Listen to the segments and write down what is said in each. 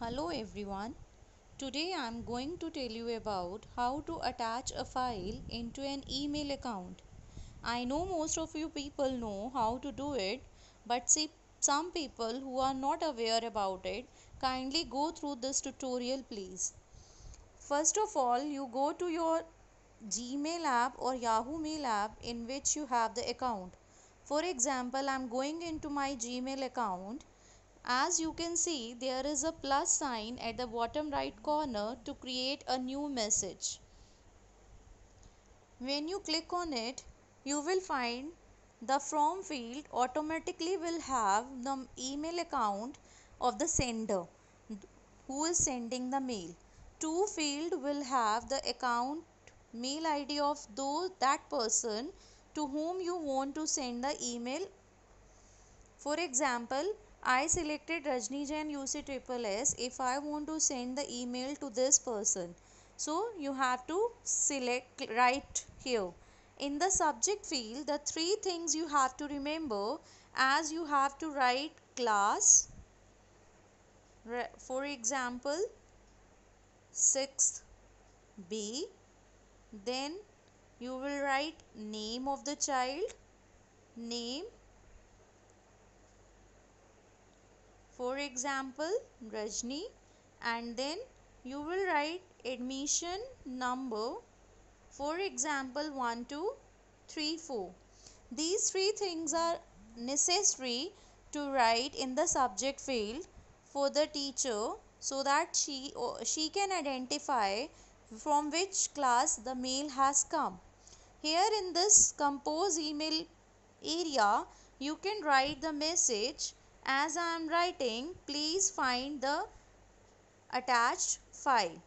Hello everyone. Today I am going to tell you about how to attach a file into an email account. I know most of you people know how to do it, but see some people who are not aware about it, kindly go through this tutorial please. First of all, you go to your Gmail app or Yahoo Mail app in which you have the account. For example, I am going into my Gmail account as you can see there is a plus sign at the bottom right corner to create a new message. When you click on it you will find the from field automatically will have the email account of the sender who is sending the mail. To field will have the account mail id of those that person to whom you want to send the email. For example, I selected Rajni Jain S. if I want to send the email to this person. So you have to select right here. In the subject field, the three things you have to remember as you have to write class. For example, 6th B. Then you will write name of the child, name For example, Rajni and then you will write admission number for example 1 2 3 4 these three things are necessary to write in the subject field for the teacher so that she she can identify from which class the mail has come here in this compose email area you can write the message as I am writing, please find the attached file.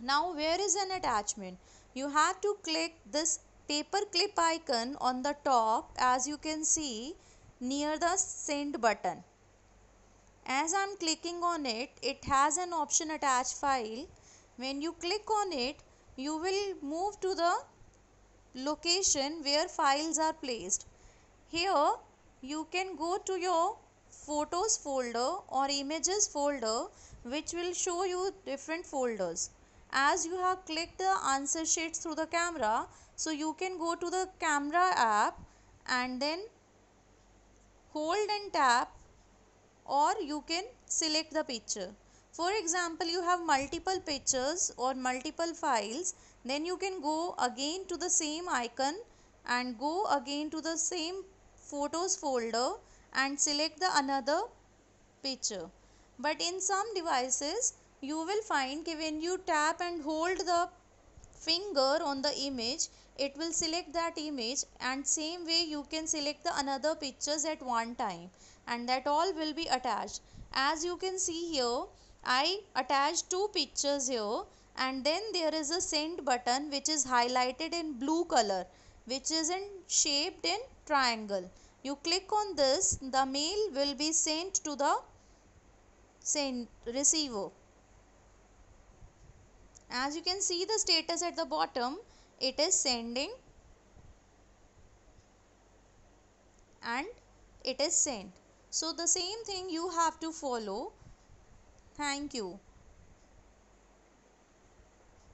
Now where is an attachment? You have to click this paper clip icon on the top as you can see near the send button. As I am clicking on it, it has an option attach file. When you click on it, you will move to the location where files are placed. Here you can go to your photos folder or images folder which will show you different folders. As you have clicked the answer sheets through the camera, so you can go to the camera app and then hold and tap or you can select the picture. For example, you have multiple pictures or multiple files, then you can go again to the same icon and go again to the same photos folder and select the another picture. But in some devices, you will find that when you tap and hold the finger on the image, it will select that image and same way you can select the another pictures at one time and that all will be attached. As you can see here, I attach two pictures here and then there is a send button which is highlighted in blue color which is in shaped in triangle you click on this the mail will be sent to the send receiver as you can see the status at the bottom it is sending and it is sent so the same thing you have to follow thank you